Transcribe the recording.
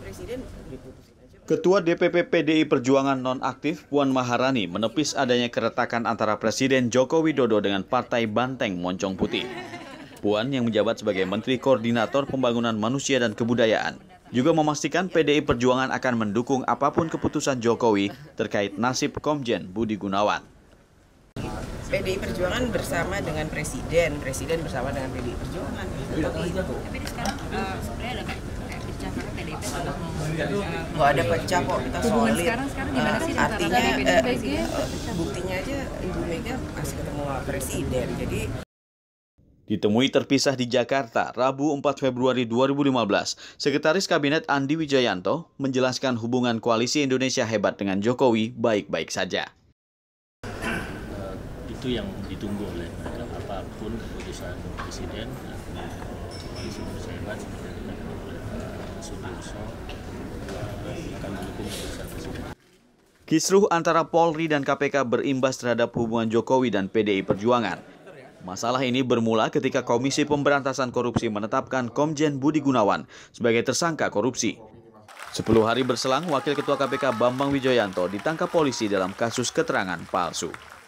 presiden Ketua DPP PDI Perjuangan nonaktif Puan Maharani menepis adanya keretakan antara Presiden Joko Widodo dengan Partai Banteng Moncong Putih. Puan yang menjabat sebagai Menteri Koordinator Pembangunan Manusia dan Kebudayaan juga memastikan PDI Perjuangan akan mendukung apapun keputusan Jokowi terkait nasib Komjen Budi Gunawan. PDI Perjuangan bersama dengan Presiden, Presiden bersama dengan PDI Perjuangan. Iya. nggak ada pecah kok kita solid sekarang, sekarang gimana nah, sih artinya eh, buktinya aja ibu Mega masih ketemu presiden jadi Ditemui terpisah di Jakarta, Rabu 4 Februari 2015, Sekretaris Kabinet Andi Wijayanto menjelaskan hubungan koalisi Indonesia hebat dengan Jokowi baik-baik saja. Eh, itu yang ditunggu oleh mereka, apapun keputusan Presiden, koalisi Indonesia hebat seperti yang oleh Sudirso, Kisruh antara Polri dan KPK berimbas terhadap hubungan Jokowi dan PDI Perjuangan. Masalah ini bermula ketika Komisi Pemberantasan Korupsi menetapkan Komjen Budi Gunawan sebagai tersangka korupsi. Sepuluh hari berselang, Wakil Ketua KPK Bambang Wijoyanto ditangkap polisi dalam kasus keterangan palsu.